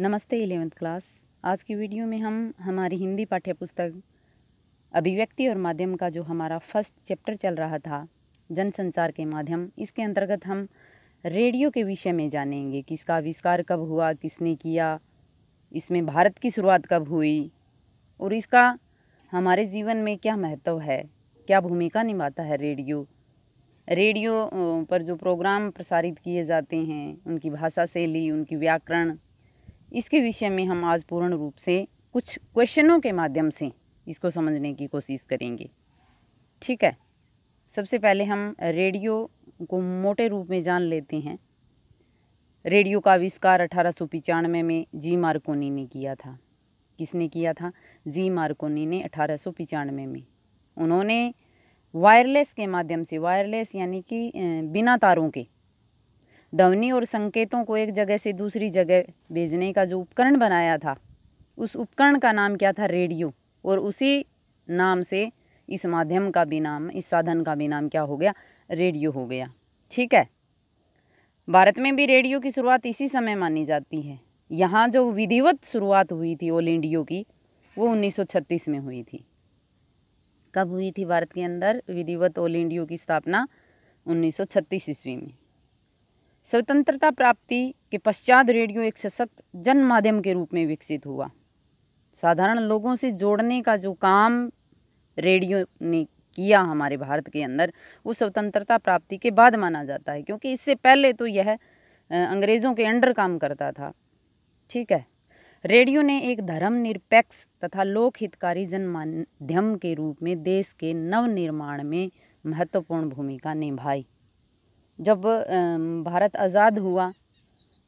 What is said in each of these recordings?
नमस्ते eleventh class आज की वीडियो में हम हमारी हिंदी पाठ्य पुस्तक अभिव्यक्ति और माध्यम का जो हमारा फर्स्ट चैप्टर चल रहा था जनसंचार के माध्यम इसके अंतर्गत हम रेडियो के विषय में जानेंगे कि इसका आविष्कार कब हुआ किसने किया इसमें भारत की शुरुआत कब हुई और इसका हमारे जीवन में क्या महत्व है क्या भूमिका निभाता है रेडियो रेडियो पर जो प्रोग्राम प्रसारित किए जाते हैं उनकी भाषा शैली उनकी व्याकरण इसके विषय में हम आज पूर्ण रूप से कुछ क्वेश्चनों के माध्यम से इसको समझने की कोशिश करेंगे ठीक है सबसे पहले हम रेडियो को मोटे रूप में जान लेते हैं रेडियो का आविष्कार अठारह सौ में जी मार्कोनी ने किया था किसने किया था जी मार्कोनी ने अठारह सौ में उन्होंने वायरलेस के माध्यम से वायरलेस यानी कि बिना तारों के ध्वनि और संकेतों को एक जगह से दूसरी जगह भेजने का जो उपकरण बनाया था उस उपकरण का नाम क्या था रेडियो और उसी नाम से इस माध्यम का भी नाम इस साधन का भी नाम क्या हो गया रेडियो हो गया ठीक है भारत में भी रेडियो की शुरुआत इसी समय मानी जाती है यहाँ जो विधिवत शुरुआत हुई थी ऑल इंडियो की वो 1936 में हुई थी कब हुई थी भारत के अंदर विधिवत ऑल इंडियो की स्थापना 1936 ईस्वी में स्वतंत्रता प्राप्ति के पश्चात रेडियो एक सशक्त जन माध्यम के रूप में विकसित हुआ साधारण लोगों से जोड़ने का जो काम रेडियो ने किया हमारे भारत के अंदर वो स्वतंत्रता प्राप्ति के बाद माना जाता है क्योंकि इससे पहले तो यह अंग्रेज़ों के अंडर काम करता था ठीक है रेडियो ने एक धर्मनिरपेक्ष तथा लोकहितकारी जन माध्यम के रूप में देश के नवनिर्माण में महत्वपूर्ण भूमिका निभाई जब भारत आज़ाद हुआ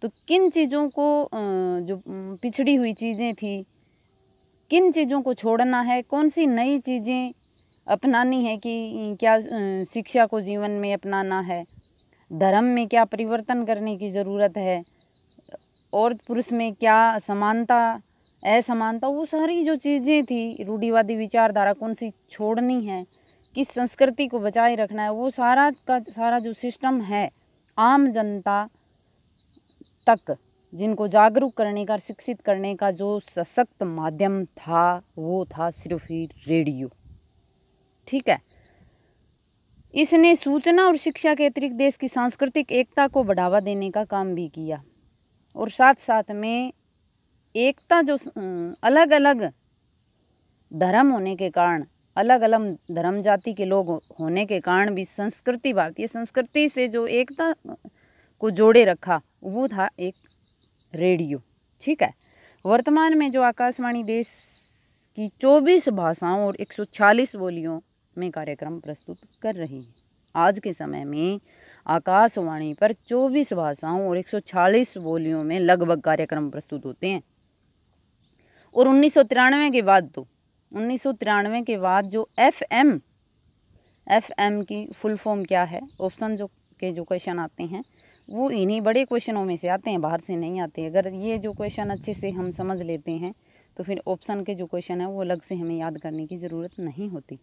तो किन चीज़ों को जो पिछड़ी हुई चीज़ें थी किन चीज़ों को छोड़ना है कौन सी नई चीज़ें अपनानी है कि क्या शिक्षा को जीवन में अपनाना है धर्म में क्या परिवर्तन करने की ज़रूरत है औरत पुरुष में क्या समानता असमानता वो सारी जो चीज़ें थी रूढ़िवादी विचारधारा कौन सी छोड़नी है किस संस्कृति को बचाए रखना है वो सारा का सारा जो सिस्टम है आम जनता तक जिनको जागरूक करने का शिक्षित करने का जो सशक्त माध्यम था वो था सिर्फ ही रेडियो ठीक है इसने सूचना और शिक्षा के अतिरिक्त देश की सांस्कृतिक एकता को बढ़ावा देने का काम भी किया और साथ साथ में एकता जो अलग अलग धर्म होने के कारण अलग अलग धर्म जाति के लोग होने के कारण भी संस्कृति भारतीय संस्कृति से जो एकता को जोड़े रखा वो था एक रेडियो ठीक है वर्तमान में जो आकाशवाणी देश की 24 भाषाओं और 140 बोलियों में कार्यक्रम प्रस्तुत कर रही है आज के समय में आकाशवाणी पर 24 भाषाओं और 140 बोलियों में लगभग कार्यक्रम प्रस्तुत होते हैं और उन्नीस के बाद तो उन्नीस के बाद जो एफ एम एफ एम की फुल फॉर्म क्या है ऑप्शन जो के जो क्वेश्चन आते हैं वो इन्हीं बड़े क्वेश्चनों में से आते हैं बाहर से नहीं आते अगर ये जो क्वेश्चन अच्छे से हम समझ लेते हैं तो फिर ऑप्शन के जो क्वेश्चन है वो अलग से हमें याद करने की ज़रूरत नहीं होती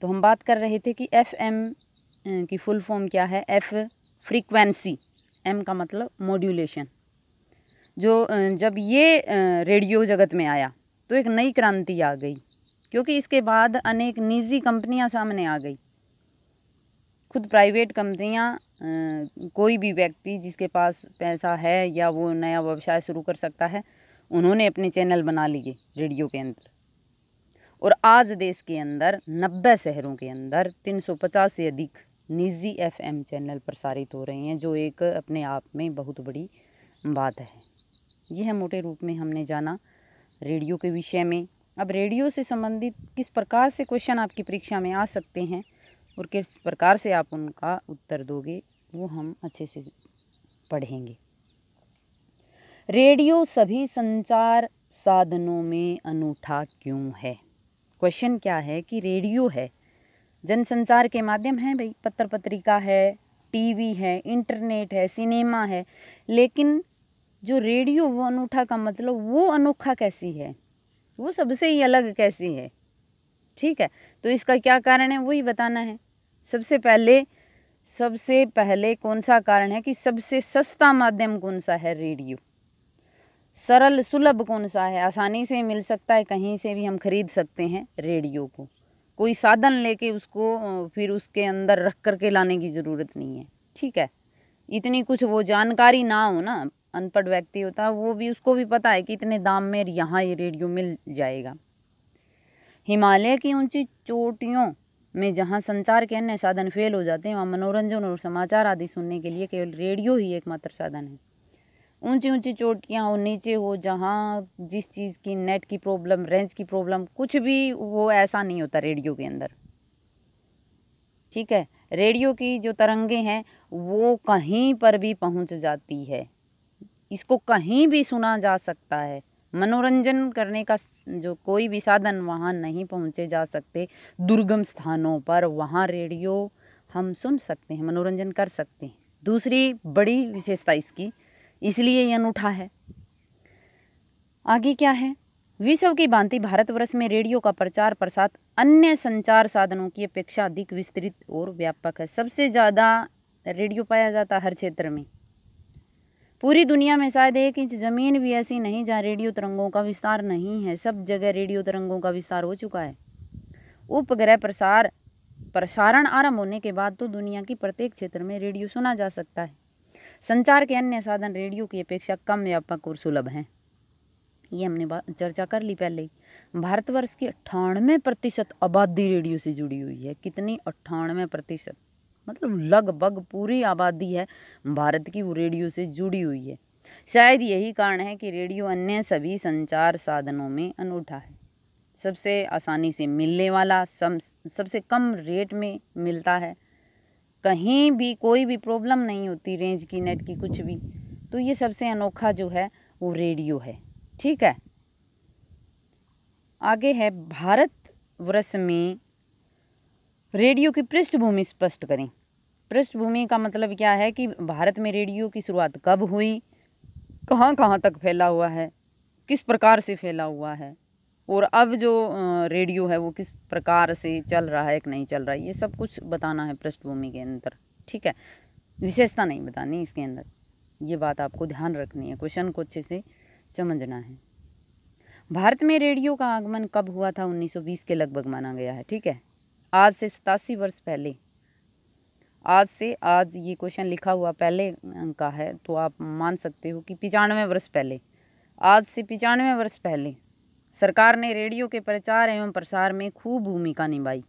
तो हम बात कर रहे थे कि एफ एम की फुल फॉर्म क्या है एफ फ्रीक्वेंसी एम का मतलब मॉड्यूलेशन जो जब ये रेडियो जगत में आया तो एक नई क्रांति आ गई क्योंकि इसके बाद अनेक निजी कंपनियां सामने आ गई खुद प्राइवेट कंपनियां कोई भी व्यक्ति जिसके पास पैसा है या वो नया व्यवसाय शुरू कर सकता है उन्होंने अपने चैनल बना लिए रेडियो के अंदर और आज देश के अंदर 90 शहरों के अंदर 350 से अधिक निजी एफएम चैनल प्रसारित हो रहे हैं जो एक अपने आप में बहुत बड़ी बात है यह मोटे रूप में हमने जाना रेडियो के विषय में अब रेडियो से संबंधित किस प्रकार से क्वेश्चन आपकी परीक्षा में आ सकते हैं और किस प्रकार से आप उनका उत्तर दोगे वो हम अच्छे से पढ़ेंगे रेडियो सभी संचार साधनों में अनूठा क्यों है क्वेश्चन क्या है कि रेडियो है जनसंचार के माध्यम है भाई पत्र पत्रिका है टीवी है इंटरनेट है सिनेमा है लेकिन जो रेडियो वो अनूठा का मतलब वो अनोखा कैसी है वो सबसे ही अलग कैसी है ठीक है तो इसका क्या कारण है वही बताना है सबसे पहले सबसे पहले कौन सा कारण है कि सबसे सस्ता माध्यम कौन सा है रेडियो सरल सुलभ कौन सा है आसानी से मिल सकता है कहीं से भी हम खरीद सकते हैं रेडियो को कोई साधन लेके उसको फिर उसके अंदर रख कर के लाने की ज़रूरत नहीं है ठीक है इतनी कुछ वो जानकारी ना हो ना अनपढ़ व्यक्ति होता है वो भी उसको भी पता है कि इतने दाम में यहाँ ये रेडियो मिल जाएगा हिमालय की ऊंची चोटियों में जहाँ संचार के अन्य साधन फेल हो जाते हैं वहाँ मनोरंजन और समाचार आदि सुनने के लिए केवल रेडियो ही एकमात्र साधन है ऊंची ऊंची चोटियाँ हो नीचे हो जहाँ जिस चीज़ की नेट की प्रॉब्लम रेंज की प्रॉब्लम कुछ भी वो ऐसा नहीं होता रेडियो के अंदर ठीक है रेडियो की जो तरंगे हैं वो कहीं पर भी पहुंच जाती है इसको कहीं भी सुना जा सकता है मनोरंजन करने का जो कोई भी साधन वहाँ नहीं पहुँचे जा सकते दुर्गम स्थानों पर वहाँ रेडियो हम सुन सकते हैं मनोरंजन कर सकते हैं दूसरी बड़ी विशेषता इसकी इसलिए ये अनूठा है आगे क्या है विश्व की भांति भारतवर्ष में रेडियो का प्रचार प्रसार अन्य संचार साधनों की अपेक्षा अधिक विस्तृत और व्यापक है सबसे ज़्यादा रेडियो पाया जाता है हर क्षेत्र में पूरी दुनिया में शायद एक इंच ज़मीन भी ऐसी नहीं जहाँ रेडियो तरंगों का विस्तार नहीं है सब जगह रेडियो तरंगों का विस्तार हो चुका है उपग्रह प्रसार प्रसारण आरंभ होने के बाद तो दुनिया की प्रत्येक क्षेत्र में रेडियो सुना जा सकता है संचार के अन्य साधन रेडियो की अपेक्षा कम व्यापक और सुलभ हैं ये हमने चर्चा कर ली पहले ही भारतवर्ष की अट्ठानवे प्रतिशत आबादी रेडियो से जुड़ी हुई है कितनी अट्ठानवे प्रतिशत मतलब लगभग पूरी आबादी है भारत की वो रेडियो से जुड़ी हुई है शायद यही कारण है कि रेडियो अन्य सभी संचार साधनों में अनूठा है सबसे आसानी से मिलने वाला सम सबसे कम रेट में मिलता है कहीं भी कोई भी प्रॉब्लम नहीं होती रेंज की नेट की कुछ भी तो ये सबसे अनोखा जो है वो रेडियो है ठीक है आगे है भारत वर्ष में रेडियो की पृष्ठभूमि स्पष्ट करें पृष्ठभूमि का मतलब क्या है कि भारत में रेडियो की शुरुआत कब हुई कहाँ कहाँ तक फैला हुआ है किस प्रकार से फैला हुआ है और अब जो रेडियो है वो किस प्रकार से चल रहा है कि नहीं चल रहा है ये सब कुछ बताना है पृष्ठभूमि के अंदर ठीक है विशेषता नहीं बतानी इसके अंदर ये बात आपको ध्यान रखनी है क्वेश्चन को अच्छे से समझना है भारत में रेडियो का आगमन कब हुआ था 1920 के लगभग माना गया है ठीक है आज से सतासी वर्ष पहले आज से आज ये क्वेश्चन लिखा हुआ पहले का है तो आप मान सकते हो कि पचानवे वर्ष पहले आज से पचानवे वर्ष पहले सरकार ने रेडियो के प्रचार एवं प्रसार में खूब भूमिका निभाई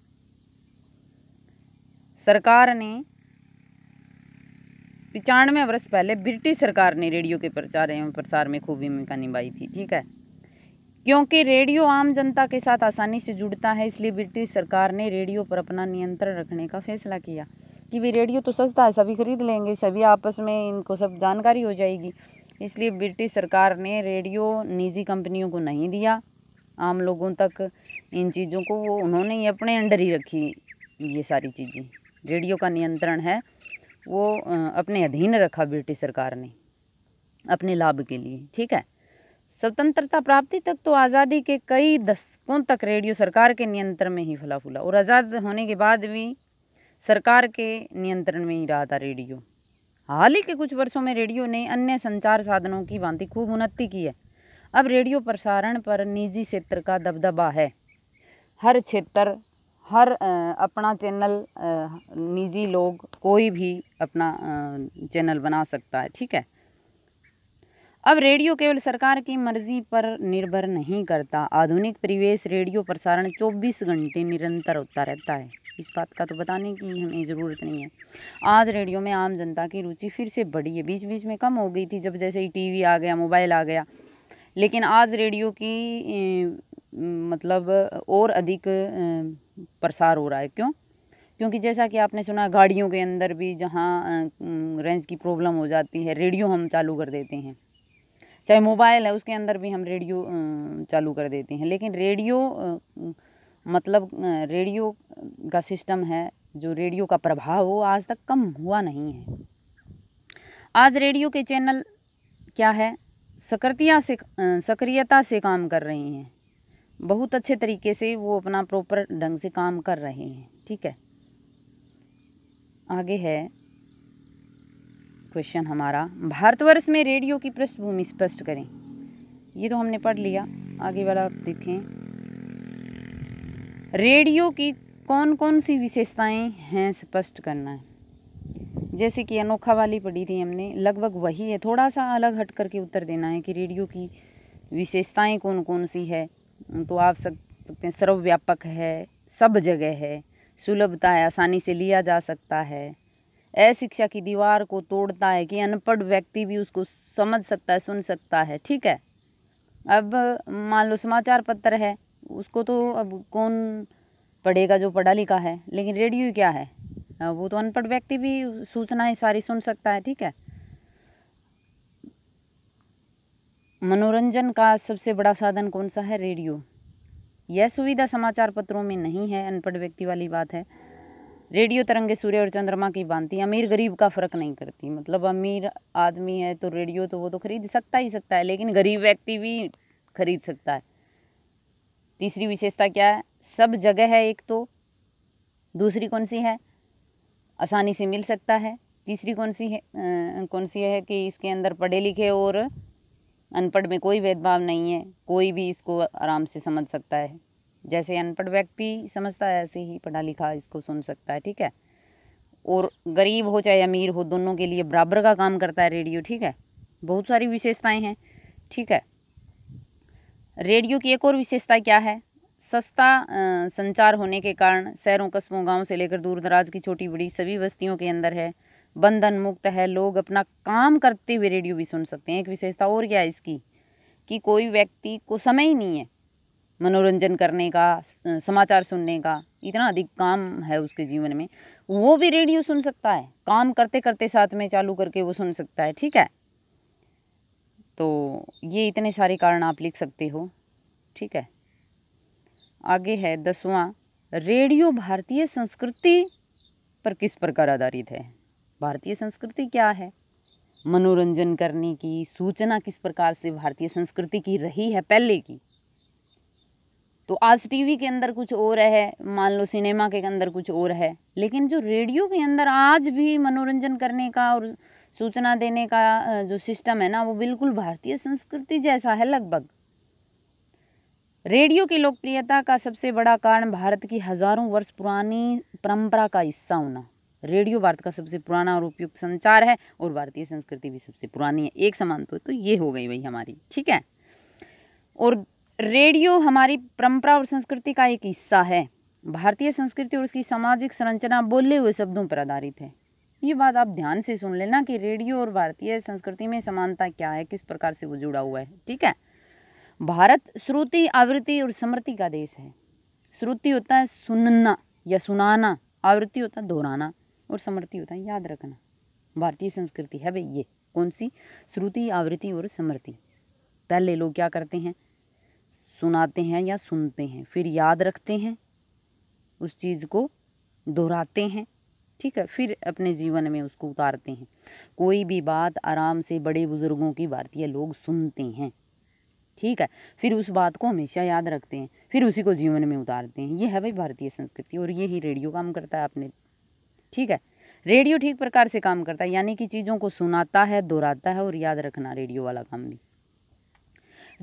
सरकार ने पचानवे वर्ष पहले ब्रिटिश सरकार ने रेडियो के प्रचार एवं प्रसार में खूब भूमिका निभाई थी ठीक है क्योंकि रेडियो आम जनता के साथ आसानी से जुड़ता है इसलिए ब्रिटिश सरकार ने रेडियो पर अपना नियंत्रण रखने का फैसला किया कि भी रेडियो तो सस्ता है सभी खरीद लेंगे सभी आपस में इनको सब जानकारी हो जाएगी इसलिए ब्रिटिश सरकार ने रेडियो निजी कंपनियों को नहीं दिया आम लोगों तक इन चीज़ों को वो उन्होंने ही अपने अंडर ही रखी ये सारी चीज़ें रेडियो का नियंत्रण है वो अपने अधीन रखा ब्रिटिश सरकार ने अपने लाभ के लिए ठीक है स्वतंत्रता प्राप्ति तक तो आज़ादी के कई दशकों तक रेडियो सरकार के नियंत्रण में ही फला फूला और आज़ाद होने के बाद भी सरकार के नियंत्रण में ही रहा था रेडियो हाल ही के कुछ वर्षों में रेडियो ने अन्य संचार साधनों की भांति खूब उन्नति की है अब रेडियो प्रसारण पर निजी क्षेत्र का दबदबा है हर क्षेत्र हर अपना चैनल निजी लोग कोई भी अपना चैनल बना सकता है ठीक है अब रेडियो केवल सरकार की मर्जी पर निर्भर नहीं करता आधुनिक परिवेश रेडियो प्रसारण 24 घंटे निरंतर होता रहता है इस बात का तो बताने की हमें ज़रूरत नहीं है आज रेडियो में आम जनता की रुचि फिर से बढ़ी है बीच बीच में कम हो गई थी जब जैसे ही टीवी आ गया मोबाइल आ गया लेकिन आज रेडियो की मतलब और अधिक प्रसार हो रहा है क्यों क्योंकि जैसा कि आपने सुना गाड़ियों के अंदर भी जहाँ रेंज की प्रॉब्लम हो जाती है रेडियो हम चालू कर देते हैं चाहे मोबाइल है उसके अंदर भी हम रेडियो चालू कर देते हैं लेकिन रेडियो मतलब रेडियो का सिस्टम है जो रेडियो का प्रभाव वो आज तक कम हुआ नहीं है आज रेडियो के चैनल क्या है सक्रिया से सक्रियता से काम कर रहे हैं बहुत अच्छे तरीके से वो अपना प्रॉपर ढंग से काम कर रहे हैं ठीक है आगे है क्वेश्चन हमारा भारतवर्ष में रेडियो की पृष्ठभूमि स्पष्ट करें ये तो हमने पढ़ लिया आगे वाला आप देखें रेडियो की कौन कौन सी विशेषताएं हैं स्पष्ट करना है जैसे कि अनोखा वाली पढ़ी थी हमने लगभग वही है थोड़ा सा अलग हट करके उत्तर देना है कि रेडियो की विशेषताएं कौन कौन सी है तो आप सकते हैं सर्वव्यापक है सब जगह है सुलभता है आसानी से लिया जा सकता है अशिक्षा की दीवार को तोड़ता है कि अनपढ़ व्यक्ति भी उसको समझ सकता है सुन सकता है ठीक है अब मान लो समाचार पत्र है उसको तो अब कौन पढ़ेगा जो पढ़ा लिखा है लेकिन रेडियो क्या है वो तो अनपढ़ व्यक्ति भी सूचनाएं सारी सुन सकता है ठीक है मनोरंजन का सबसे बड़ा साधन कौन सा है रेडियो यह सुविधा समाचार पत्रों में नहीं है अनपढ़ व्यक्ति वाली बात है रेडियो तरंगे सूर्य और चंद्रमा की बांधती अमीर गरीब का फ़र्क नहीं करती मतलब अमीर आदमी है तो रेडियो तो वो तो खरीद सकता ही सकता है लेकिन गरीब व्यक्ति भी खरीद सकता है तीसरी विशेषता क्या है सब जगह है एक तो दूसरी कौन सी है आसानी से मिल सकता है तीसरी कौन सी है आ, कौन सी है कि इसके अंदर पढ़े लिखे और अनपढ़ में कोई भेदभाव नहीं है कोई भी इसको आराम से समझ सकता है जैसे अनपढ़ व्यक्ति समझता है ऐसे ही पढ़ा लिखा इसको सुन सकता है ठीक है और गरीब हो चाहे अमीर हो दोनों के लिए बराबर का काम करता है रेडियो ठीक है बहुत सारी विशेषताएं हैं ठीक है रेडियो की एक और विशेषता क्या है सस्ता संचार होने के कारण शहरों कस्बों गाँव से लेकर दूर दराज की छोटी बड़ी सभी बस्तियों के अंदर है बंधन मुक्त है लोग अपना काम करते हुए रेडियो भी सुन सकते हैं एक विशेषता और क्या है इसकी कि कोई व्यक्ति को समय ही नहीं है मनोरंजन करने का समाचार सुनने का इतना अधिक काम है उसके जीवन में वो भी रेडियो सुन सकता है काम करते करते साथ में चालू करके वो सुन सकता है ठीक है तो ये इतने सारे कारण आप लिख सकते हो ठीक है आगे है दसवां रेडियो भारतीय संस्कृति पर किस प्रकार आधारित है भारतीय संस्कृति क्या है मनोरंजन करने की सूचना किस प्रकार से भारतीय संस्कृति की रही है पहले की तो आज टीवी के अंदर कुछ और है मान लो सिनेमा के अंदर कुछ और है लेकिन जो रेडियो के अंदर आज भी मनोरंजन करने का और सूचना देने का जो सिस्टम है ना वो बिल्कुल भारतीय संस्कृति जैसा है लगभग रेडियो की लोकप्रियता का सबसे बड़ा कारण भारत की हजारों वर्ष पुरानी परंपरा का हिस्सा होना रेडियो भारत का सबसे पुराना और उपयुक्त संचार है और भारतीय संस्कृति भी सबसे पुरानी है एक समान तो, तो ये हो गई भाई हमारी ठीक है और रेडियो हमारी परंपरा और संस्कृति का एक हिस्सा है भारतीय संस्कृति और उसकी सामाजिक संरचना बोले हुए शब्दों पर आधारित है ये बात आप ध्यान से सुन लेना कि रेडियो और भारतीय संस्कृति में समानता क्या है किस प्रकार से वो जुड़ा हुआ है ठीक है भारत श्रुति आवृत्ति और स्मृति का देश है श्रुति होता है सुनना या सुनाना आवृत्ति होता है दोहराना और स्मृति होता है याद रखना भारतीय संस्कृति है भाई ये कौन सी श्रुति आवृत्ति और स्मृति पहले लोग क्या करते हैं सुनाते हैं या सुनते हैं फिर याद रखते हैं उस चीज़ को दोहराते हैं ठीक है फिर अपने जीवन में उसको उतारते हैं कोई भी बात आराम से बड़े बुज़ुर्गों की भारतीय लोग सुनते हैं ठीक है फिर उस बात को हमेशा याद रखते हैं फिर उसी को जीवन में उतारते हैं ये है भाई भारतीय संस्कृति और ये ही रेडियो काम करता है आपने ठीक है रेडियो ठीक प्रकार से काम करता है यानी कि चीज़ों को सुनाता है दोहराता है और याद रखना रेडियो वाला काम भी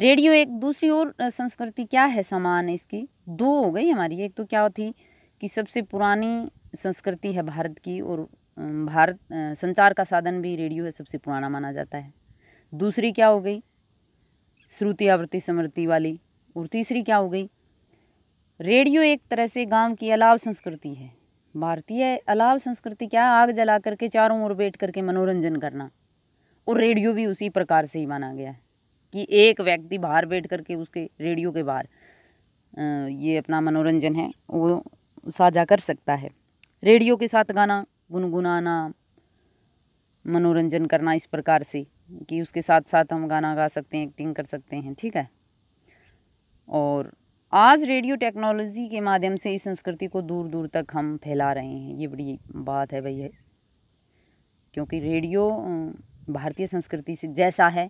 रेडियो एक दूसरी और संस्कृति क्या है समान है इसकी दो हो गई हमारी एक तो क्या थी कि सबसे पुरानी संस्कृति है भारत की और भारत संचार का साधन भी रेडियो है सबसे पुराना माना जाता है दूसरी क्या हो गई श्रुति आवृत्ति स्मृति वाली और तीसरी क्या हो गई रेडियो एक तरह से गांव की अलाव संस्कृति है भारतीय अलाव संस्कृति क्या है आग जला करके चारों ओर बैठ करके मनोरंजन करना और रेडियो भी उसी प्रकार से ही माना गया है कि एक व्यक्ति बाहर बैठ करके उसके रेडियो के बाहर ये अपना मनोरंजन है वो साझा कर सकता है रेडियो के साथ गाना गुनगुनाना मनोरंजन करना इस प्रकार से कि उसके साथ साथ हम गाना गा सकते हैं एक्टिंग कर सकते हैं ठीक है और आज रेडियो टेक्नोलॉजी के माध्यम से इस संस्कृति को दूर दूर तक हम फैला रहे हैं ये बड़ी बात है भैया क्योंकि रेडियो भारतीय संस्कृति से जैसा है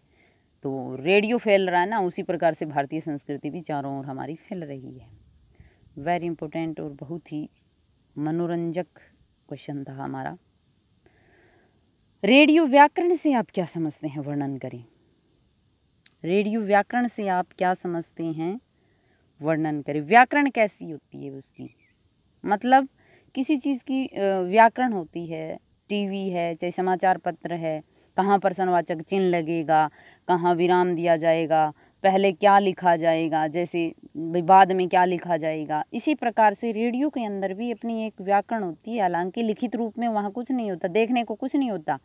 तो रेडियो फैल रहा है ना उसी प्रकार से भारतीय संस्कृति भी चारों ओर हमारी फैल रही है वेरी इंपॉर्टेंट और बहुत ही मनोरंजक क्वेश्चन था हमारा रेडियो व्याकरण से आप क्या समझते हैं वर्णन करें रेडियो व्याकरण से आप क्या समझते हैं वर्णन करें व्याकरण कैसी होती है उसकी मतलब किसी चीज़ की व्याकरण होती है टीवी है चाहे समाचार पत्र है कहाँ प्रश्नवाचक चिन्ह लगेगा कहाँ विराम दिया जाएगा पहले क्या लिखा जाएगा जैसे बाद में क्या लिखा जाएगा इसी प्रकार से रेडियो के अंदर भी अपनी एक व्याकरण होती है हालांकि लिखित रूप में वहाँ कुछ नहीं होता देखने को कुछ नहीं होता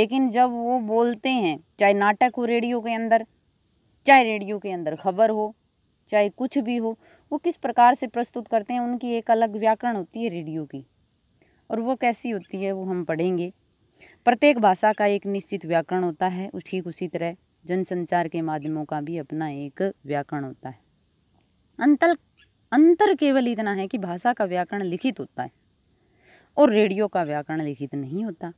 लेकिन जब वो बोलते हैं चाहे नाटक हो रेडियो के अंदर चाहे रेडियो के अंदर खबर हो चाहे कुछ भी हो वो किस प्रकार से प्रस्तुत करते हैं उनकी एक अलग व्याकरण होती है रेडियो की और वो कैसी होती है वो हम पढ़ेंगे प्रत्येक भाषा का एक निश्चित व्याकरण होता है उस ठीक उसी तरह जनसंचार के माध्यमों का भी अपना एक व्याकरण होता है अंतर अंतर केवल इतना है कि भाषा का व्याकरण लिखित होता है और रेडियो का व्याकरण लिखित नहीं होता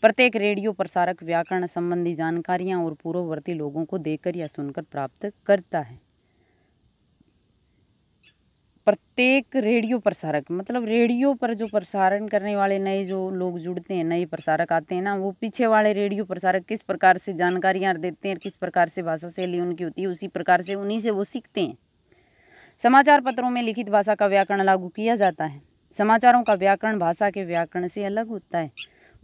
प्रत्येक रेडियो प्रसारक व्याकरण संबंधी जानकारियाँ और पूर्ववर्ती लोगों को देकर या सुनकर प्राप्त करता है प्रत्येक रेडियो प्रसारक मतलब रेडियो पर जो प्रसारण करने वाले नए जो लोग जुड़ते हैं नए प्रसारक आते हैं ना वो पीछे वाले रेडियो प्रसारक किस प्रकार से जानकारियाँ देते हैं किस प्रकार से भाषा शैली उनकी होती है उसी प्रकार से उन्हीं से वो सीखते हैं समाचार पत्रों में लिखित भाषा का व्याकरण लागू किया जाता है समाचारों का व्याकरण भाषा के व्याकरण से अलग होता है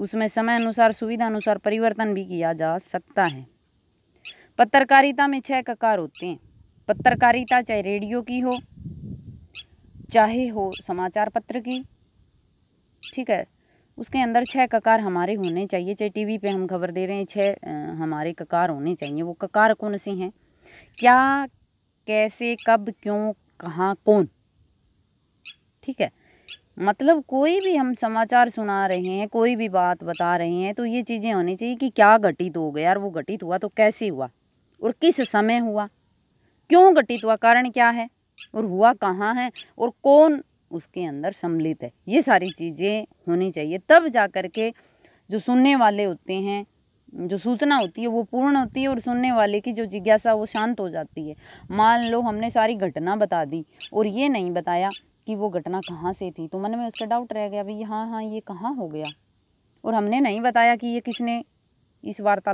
उसमें समय अनुसार सुविधा अनुसार परिवर्तन भी किया जा सकता है पत्रकारिता में छह ककार होते हैं पत्रकारिता चाहे रेडियो की हो चाहे हो समाचार पत्र की ठीक है उसके अंदर छः ककार हमारे होने चाहिए चाहे टीवी पे हम खबर दे रहे हैं छः हमारे ककार होने चाहिए वो ककार कौन से हैं क्या कैसे कब क्यों कहाँ कौन ठीक है मतलब कोई भी हम समाचार सुना रहे हैं कोई भी बात बता रहे हैं तो ये चीज़ें होनी चाहिए कि क्या घटित हो गया और वो घटित हुआ तो कैसे हुआ और किस समय हुआ क्यों घटित हुआ कारण क्या है और हुआ कहाँ है और कौन उसके अंदर सम्मिलित है ये सारी चीज़ें होनी चाहिए तब जा कर के जो सुनने वाले होते हैं जो सूचना होती है वो पूर्ण होती है और सुनने वाले की जो जिज्ञासा वो शांत हो जाती है मान लो हमने सारी घटना बता दी और ये नहीं बताया कि वो घटना कहाँ से थी तो मन में उसका डाउट रह गया भाई हाँ हाँ ये कहाँ हो गया और हमने नहीं बताया कि ये किसने इस वार्ता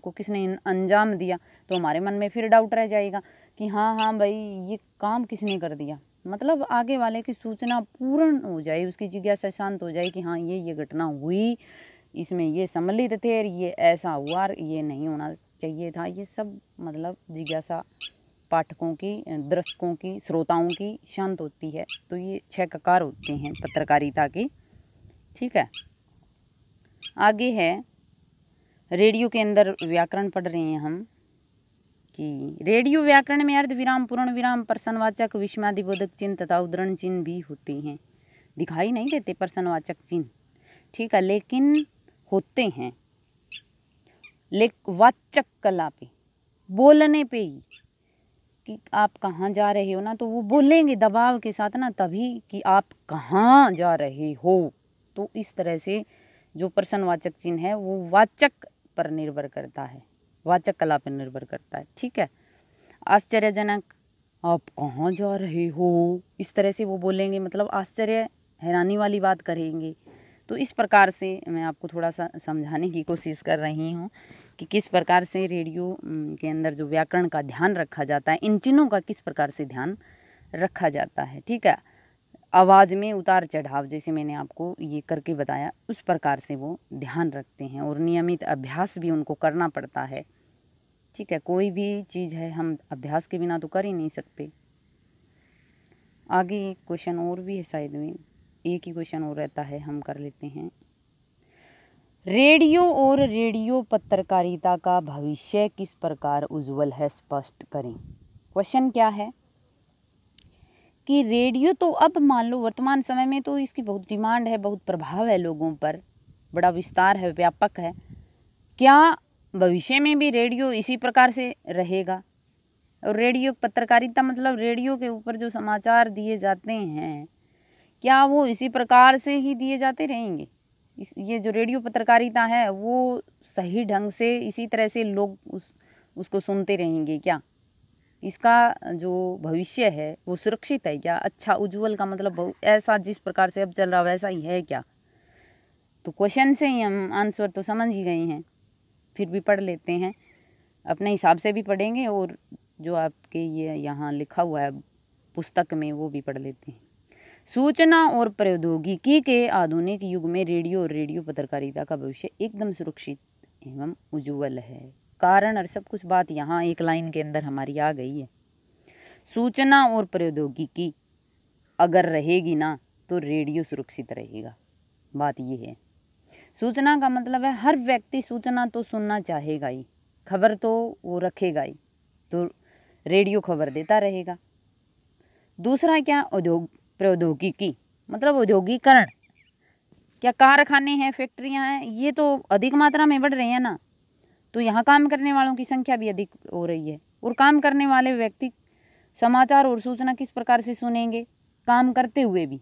को किसने अंजाम दिया तो हमारे मन में फिर डाउट रह जाएगा कि हाँ हाँ भाई ये काम किसने कर दिया मतलब आगे वाले की सूचना पूर्ण हो जाए उसकी जिज्ञासा शांत हो जाए कि हाँ ये ये घटना हुई इसमें ये सम्मिलित थे और ये ऐसा हुआ और ये नहीं होना चाहिए था ये सब मतलब जिज्ञासा पाठकों की दर्शकों की श्रोताओं की शांत होती है तो ये छः ककार होते हैं पत्रकारिता की ठीक है आगे है रेडियो के अंदर व्याकरण पढ़ रहे हैं हम कि रेडियो व्याकरण में अर्ध विराम पूर्ण विराम प्रसन्नवाचक विषमादिबोधक चिन्ह तथा उदरण चिन्ह भी होते हैं दिखाई नहीं देते प्रसन्नवाचक चिन्ह ठीक है लेकिन होते हैं ले वाचक कला पे बोलने पे ही कि आप कहाँ जा रहे हो ना तो वो बोलेंगे दबाव के साथ ना तभी कि आप कहाँ जा रहे हो तो इस तरह से जो प्रसन्नवाचक चिन्ह है वो वाचक पर निर्भर करता है वाचक कला पर निर्भर करता है ठीक है आश्चर्यजनक आप कहाँ जा रहे हो इस तरह से वो बोलेंगे मतलब आश्चर्य हैरानी वाली बात करेंगे तो इस प्रकार से मैं आपको थोड़ा सा समझाने की कोशिश कर रही हूँ कि किस प्रकार से रेडियो के अंदर जो व्याकरण का ध्यान रखा जाता है इन चिन्हों का किस प्रकार से ध्यान रखा जाता है ठीक है आवाज़ में उतार चढ़ाव जैसे मैंने आपको ये करके बताया उस प्रकार से वो ध्यान रखते हैं और नियमित अभ्यास भी उनको करना पड़ता है ठीक है कोई भी चीज़ है हम अभ्यास के बिना तो कर ही नहीं सकते आगे एक क्वेश्चन और भी है शायद में एक ही क्वेश्चन और रहता है हम कर लेते हैं रेडियो और रेडियो पत्रकारिता का भविष्य किस प्रकार उज्ज्वल है स्पष्ट करें क्वेश्चन क्या है कि रेडियो तो अब मान लो वर्तमान समय में तो इसकी बहुत डिमांड है बहुत प्रभाव है लोगों पर बड़ा विस्तार है व्यापक है क्या भविष्य में भी रेडियो इसी प्रकार से रहेगा और रेडियो पत्रकारिता मतलब रेडियो के ऊपर जो समाचार दिए जाते हैं क्या वो इसी प्रकार से ही दिए जाते रहेंगे इस ये जो रेडियो पत्रकारिता है वो सही ढंग से इसी तरह से लोग उस उसको सुनते रहेंगे क्या इसका जो भविष्य है वो सुरक्षित है क्या अच्छा उज्जवल का मतलब ऐसा जिस प्रकार से अब चल रहा वैसा ही है क्या तो क्वेश्चन से ही हम आंसर तो समझ ही गए हैं फिर भी पढ़ लेते हैं अपने हिसाब से भी पढ़ेंगे और जो आपके ये यहाँ लिखा हुआ है पुस्तक में वो भी पढ़ लेते हैं सूचना और प्रौद्योगिकी के आधुनिक युग में रेडियो और रेडियो पत्रकारिता का भविष्य एकदम सुरक्षित एवं उज्ज्वल है कारण और सब कुछ बात यहाँ एक लाइन के अंदर हमारी आ गई है सूचना और प्रौद्योगिकी अगर रहेगी ना तो रेडियो सुरक्षित रहेगा बात ये है सूचना का मतलब है हर व्यक्ति सूचना तो सुनना चाहेगा ही खबर तो वो रखेगा ही तो रेडियो खबर देता रहेगा दूसरा क्या औद्योग प्रौद्योगिकी मतलब औद्योगिकरण क्या कारखाने हैं फैक्ट्रियां हैं ये तो अधिक मात्रा में बढ़ रहे हैं ना तो यहाँ काम करने वालों की संख्या भी अधिक हो रही है और काम करने वाले व्यक्ति समाचार और सूचना किस प्रकार से सुनेंगे काम करते हुए भी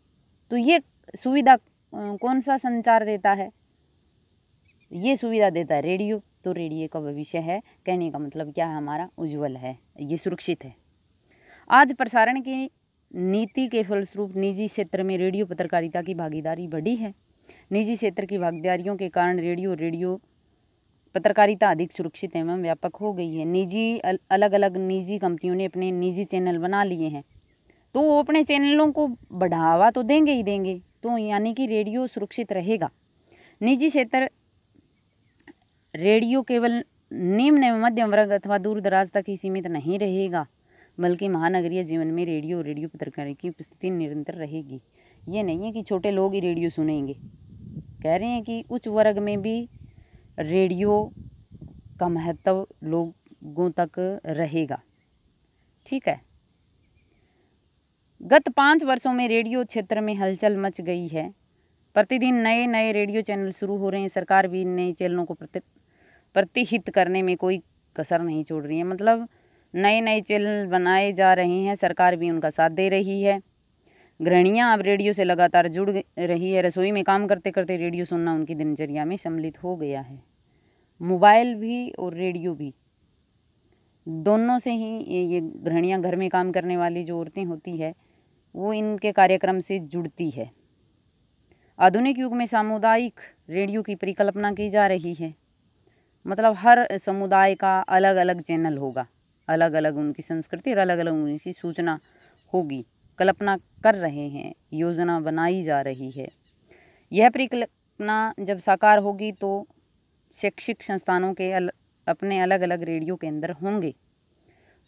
तो ये सुविधा कौन सा संचार देता है ये सुविधा देता है रेडियो तो रेडियो का भविष्य है कहने का मतलब क्या है हमारा उज्जवल है ये सुरक्षित है आज प्रसारण की नीति के फलस्वरूप निजी क्षेत्र में रेडियो पत्रकारिता की भागीदारी बढ़ी है निजी क्षेत्र की भागीदारियों के कारण रेडियो रेडियो पत्रकारिता अधिक सुरक्षित एवं व्यापक हो गई है निजी अलग अलग निजी कंपनियों ने अपने निजी चैनल बना लिए हैं तो वो अपने चैनलों को बढ़ावा तो देंगे ही देंगे तो यानी कि रेडियो सुरक्षित रहेगा निजी क्षेत्र रेडियो केवल निम्न एवं मध्यम वर्ग अथवा दूर दराज तक ही सीमित नहीं रहेगा बल्कि महानगरीय जीवन में रेडियो रेडियो पत्रकार की उपस्थिति निरंतर रहेगी ये नहीं है कि छोटे लोग ही रेडियो सुनेंगे कह रहे हैं कि उच्च वर्ग में भी रेडियो का महत्व लोगों तक रहेगा ठीक है गत पाँच वर्षों में रेडियो क्षेत्र में हलचल मच गई है प्रतिदिन नए नए रेडियो चैनल शुरू हो रहे हैं सरकार भी इन नए चैनलों को प्रति प्रतिहित करने में कोई कसर नहीं छोड़ रही है मतलब नए नए चैनल बनाए जा रहे हैं सरकार भी उनका साथ दे रही है गृहणियाँ अब रेडियो से लगातार जुड़ रही है रसोई में काम करते करते रेडियो सुनना उनकी दिनचर्या में सम्मिलित हो गया है मोबाइल भी और रेडियो भी दोनों से ही ये गृहणियाँ घर में काम करने वाली जो औरतें होती है वो इनके कार्यक्रम से जुड़ती है आधुनिक युग में सामुदायिक रेडियो की परिकल्पना की जा रही है मतलब हर समुदाय का अलग अलग चैनल होगा अलग अलग उनकी संस्कृति और अलग अलग उनकी सूचना होगी कल्पना कर रहे हैं योजना बनाई जा रही है यह परिकल्पना जब साकार होगी तो शैक्षिक संस्थानों के अल, अपने अलग अलग रेडियो केंद्र होंगे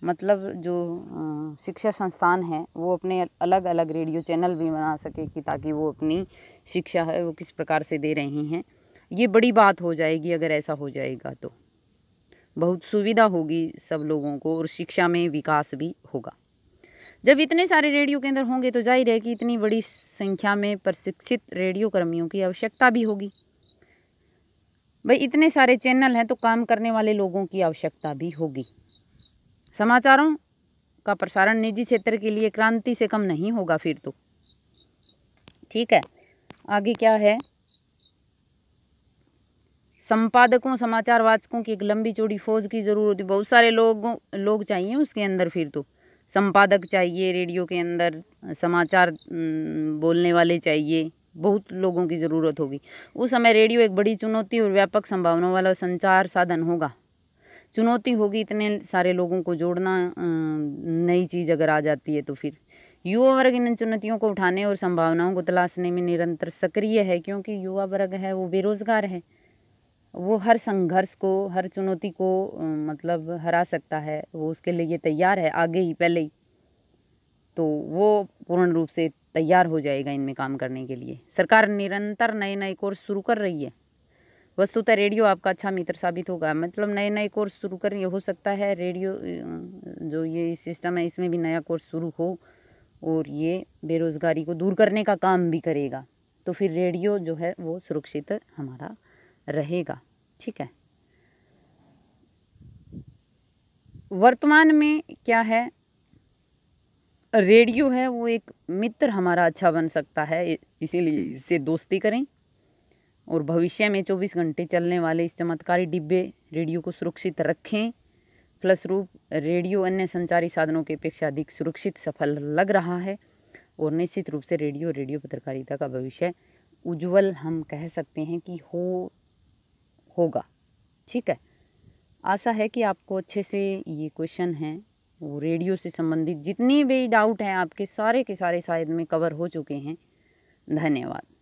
मतलब जो शिक्षा संस्थान है वो अपने अलग अलग रेडियो चैनल भी बना सके कि ताकि वो अपनी शिक्षा है वो किस प्रकार से दे रही हैं ये बड़ी बात हो जाएगी अगर ऐसा हो जाएगा तो बहुत सुविधा होगी सब लोगों को और शिक्षा में विकास भी होगा जब इतने सारे रेडियो केंद्र होंगे तो जाहिर है कि इतनी बड़ी संख्या में प्रशिक्षित रेडियो कर्मियों की आवश्यकता भी होगी भाई इतने सारे चैनल हैं तो काम करने वाले लोगों की आवश्यकता भी होगी समाचारों का प्रसारण निजी क्षेत्र के लिए क्रांति से कम नहीं होगा फिर तो ठीक है आगे क्या है संपादकों समाचार वाचकों की एक लंबी चौड़ी फौज की ज़रूरत होती बहुत सारे लोगों लोग चाहिए उसके अंदर फिर तो संपादक चाहिए रेडियो के अंदर समाचार बोलने वाले चाहिए बहुत लोगों की ज़रूरत होगी उस समय रेडियो एक बड़ी चुनौती और व्यापक संभावनाओं वाला संचार साधन होगा चुनौती होगी इतने सारे लोगों को जोड़ना नई चीज़ अगर आ जाती है तो फिर युवा वर्ग इन चुनौतियों को उठाने और संभावनाओं को तलाशने में निरंतर सक्रिय है क्योंकि युवा वर्ग है वो बेरोज़गार है वो हर संघर्ष को हर चुनौती को मतलब हरा सकता है वो उसके लिए तैयार है आगे ही पहले ही तो वो पूर्ण रूप से तैयार हो जाएगा इनमें काम करने के लिए सरकार निरंतर नए नए कोर्स शुरू कर रही है वस्तुतः रेडियो आपका अच्छा मित्र साबित होगा मतलब नए नए कोर्स शुरू कर हो सकता है रेडियो जो ये सिस्टम है इसमें भी नया कोर्स शुरू हो और ये बेरोज़गारी को दूर करने का काम भी करेगा तो फिर रेडियो जो है वो सुरक्षित हमारा रहेगा ठीक है वर्तमान में क्या है रेडियो है वो एक मित्र हमारा अच्छा बन सकता है इसीलिए इससे दोस्ती करें और भविष्य में 24 घंटे चलने वाले इस चमत्कारी डिब्बे रेडियो को सुरक्षित रखें प्लस रूप रेडियो अन्य संचारी साधनों की अपेक्षा अधिक सुरक्षित सफल लग रहा है और निश्चित रूप से रेडियो रेडियो पत्रकारिता का भविष्य उज्जवल हम कह सकते हैं कि हो होगा ठीक है आशा है कि आपको अच्छे से ये क्वेश्चन हैं वो रेडियो से संबंधित जितने भी डाउट हैं आपके सारे के सारे शायद में कवर हो चुके हैं धन्यवाद